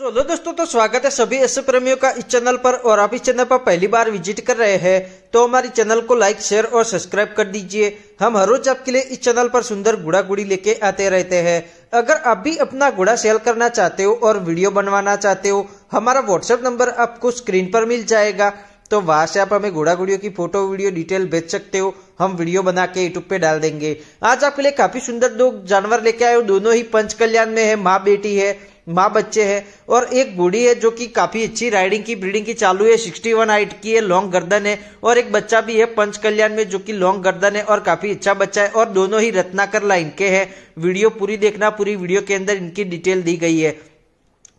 hello दोस्तों तो स्वागत है सभी ऐसे प्रेमियों का इस चैनल पर और आप इस चैनल पर पहली बार विजिट कर रहे हैं तो हमारे चैनल को लाइक शेयर और सब्सक्राइब कर दीजिए हम हर रोज आपके लिए इस चैनल पर सुंदर घुड़ा गुड़ी लेके आते रहते हैं अगर आप भी अपना घोड़ा सेल करना चाहते हो और वीडियो बनवाना चाहते हो हमारा व्हाट्सएप नंबर आपको स्क्रीन पर मिल जाएगा तो वहां से आप हमें घोड़ा गुड़ियों की फोटो वीडियो डिटेल भेज सकते हो हम वीडियो बना के यूट्यूब पे डाल देंगे आज आपके लिए काफी सुंदर दो जानवर लेके आए हो दोनों ही पंच कल्याण में है माँ बेटी है माँ बच्चे है और एक बूढ़ी है जो कि काफी अच्छी राइडिंग की ब्रीडिंग की चालू है सिक्सटी वन हाइट की है लॉन्ग गर्दन है और एक बच्चा भी है पंच कल्याण में जो कि लॉन्ग गर्दन है और काफी अच्छा बच्चा है और दोनों ही रत्नाकर लाइन के है वीडियो पूरी देखना पूरी वीडियो के अंदर इनकी डिटेल दी गई है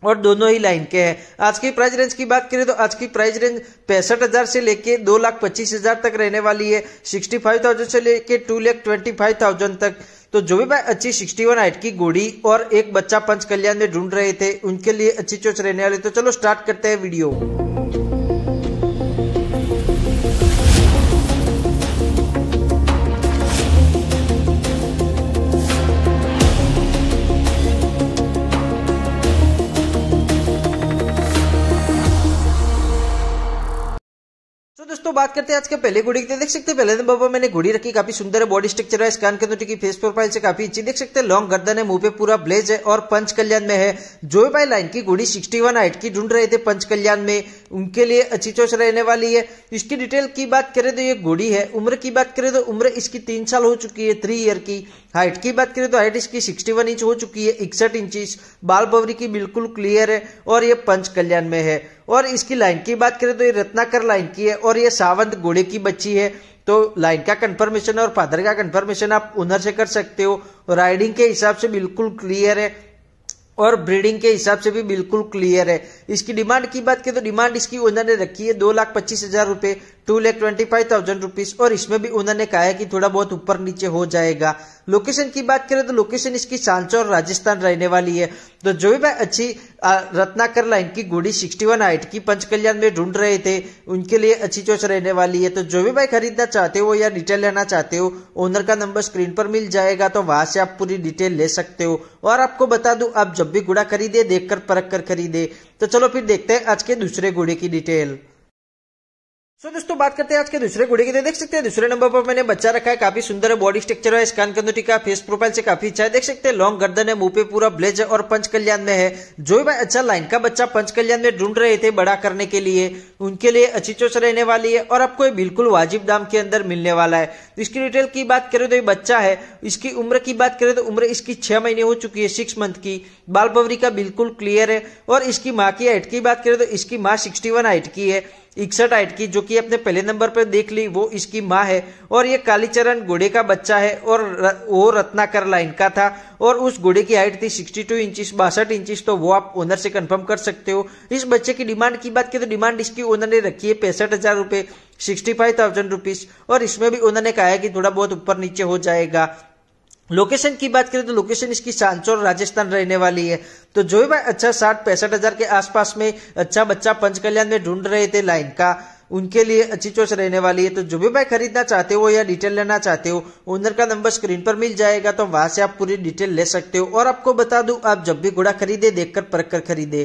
और दोनों ही लाइन के हैं आज की प्राइस रेंज की बात करें तो आज की प्राइस रेंज पैंसठ हज़ार से लेके दो लाख पच्चीस हज़ार तक रहने वाली है सिक्सटी फाइव थाउजेंड से लेके two lakh twenty five thousand तक तो जो भी भाई अच्छी सिक्सटी वन हाइट की घोड़ी और एक बच्चा पंच कल्याण में ढूंढ रहे थे उनके लिए अच्छी चोच रहने वाले तो चलो स्टार्ट करते हैं वीडियो दोस्तों बात करते हैं आज के पहले घोड़ी की देख सकते हैं पहले दिन बाबा मैंने घोड़ी रखी काफी सुंदर है बॉडी स्ट्रक्चर है स्कैन के अंदर फेस प्रोफाइल से काफी अच्छी देख सकते हैं लॉन्ग गर्दन है मुंह पे पूरा ब्लेज है और पंच कल्याण में है जो भाई लाइन की घोड़ी सिक्सटी वन हाइट की ढूंढ रहे थे पंच कल्याण में उनके लिए अच्छी चोच रहने वाली है इसकी डिटेल की बात करें तो ये घोड़ी है उम्र की बात करें तो उम्र इसकी तीन साल हो चुकी है थ्री ईयर की हाइट की बात करें तो हाइट इसकी 61 इंच हो चुकी है इकसठ इंच बाल बवरी की बिल्कुल क्लियर है और ये पंच कल्याण में है और इसकी लाइन की बात करें तो ये रत्नाकर लाइन की है और ये सावंत घोड़े की बच्ची है तो लाइन का कंफर्मेशन और फादर का कंफर्मेशन आप उनर से कर सकते हो राइडिंग के हिसाब से बिल्कुल क्लियर है और ब्रीडिंग के हिसाब से भी बिल्कुल क्लियर है इसकी डिमांड की बात करें तो डिमांड इसकी उन्होंने रखी है दो लाख पच्चीस हजार रुपए two lakh twenty five thousand rupees और इसमें भी उन्होंने कहा है कि थोड़ा बहुत ऊपर नीचे हो जाएगा लोकेशन की बात करें तो लोकेशन इसकी सांचौर राजस्थान रहने वाली है तो जो भी भाई अच्छी रत्नाकर लाइन की गोडी वन हाइट की पंचकल्याण में ढूंढ रहे थे उनके लिए अच्छी चोच रहने वाली है तो जो भी भाई खरीदना चाहते हो या डिटेल लेना चाहते हो ओनर का नंबर स्क्रीन पर मिल जाएगा तो वहां से आप पूरी डिटेल ले सकते हो और आपको बता दू आप जब भी घोड़ा खरीदे देख कर परख कर खरीदे तो चलो फिर देखते हैं आज के दूसरे घोड़े की डिटेल सो so, दोस्तों बात करते हैं आज के दूसरे घोड़े की तो देख सकते हैं दूसरे नंबर पर मैंने बच्चा रखा है काफी सुंदर है बॉडी स्ट्रक्चर है स्कान कान कंदुटी का फेस प्रोफाइल से काफी अच्छा है देख सकते हैं लॉन्ग गर्दन है मुंह पे पूरा ब्लेज और पंच कल्याण में है जो भी अच्छा लाइन का बच्चा पंच कल्याण में ढूंढ रहे थे बड़ा करने के लिए उनके लिए अच्छी चोच रहने वाली है और आपको बिल्कुल वाजिब दाम के अंदर मिलने वाला है तो इसकी डिटेल की बात करें तो ये बच्चा है इसकी उम्र की बात करें तो उम्र इसकी छह महीने हो चुकी है सिक्स मंथ की बाल बवरी का बिल्कुल क्लियर है और इसकी माँ की हाइट की बात करें तो इसकी माँ सिक्सटी वन हाइट की है इक्सठ की जो कि अपने पहले नंबर पर देख ली वो इसकी माँ है और ये कालीचरण घोड़े का बच्चा है और र, वो रत्नाकर लाइन का था और उस घोड़े की हाइट थी 62 टू इंचिस बासठ इंचिस तो वो आप ओनर से कंफर्म कर सकते हो इस बच्चे की डिमांड की बात की तो डिमांड इसकी ओनर ने रखी है पैंसठ हजार रूपए सिक्सटी फाइव थाउजेंड और इसमें भी ओनर ने कहा है कि थोड़ा बहुत ऊपर नीचे हो जाएगा लोकेशन की बात करें तो लोकेशन इसकी सांचौर राजस्थान रहने वाली है तो जो भी भाई अच्छा साठ पैंसठ हजार के आसपास में अच्छा बच्चा पंचकल्याण में ढूंढ रहे थे लाइन का उनके लिए अच्छी चॉइस रहने वाली है तो जो भी भाई खरीदना चाहते हो या डिटेल लेना चाहते हो ओनर का नंबर स्क्रीन पर मिल जाएगा तो वहां से आप पूरी डिटेल ले सकते हो और आपको बता दू आप जब भी घोड़ा खरीदे देखकर परख कर खरीदे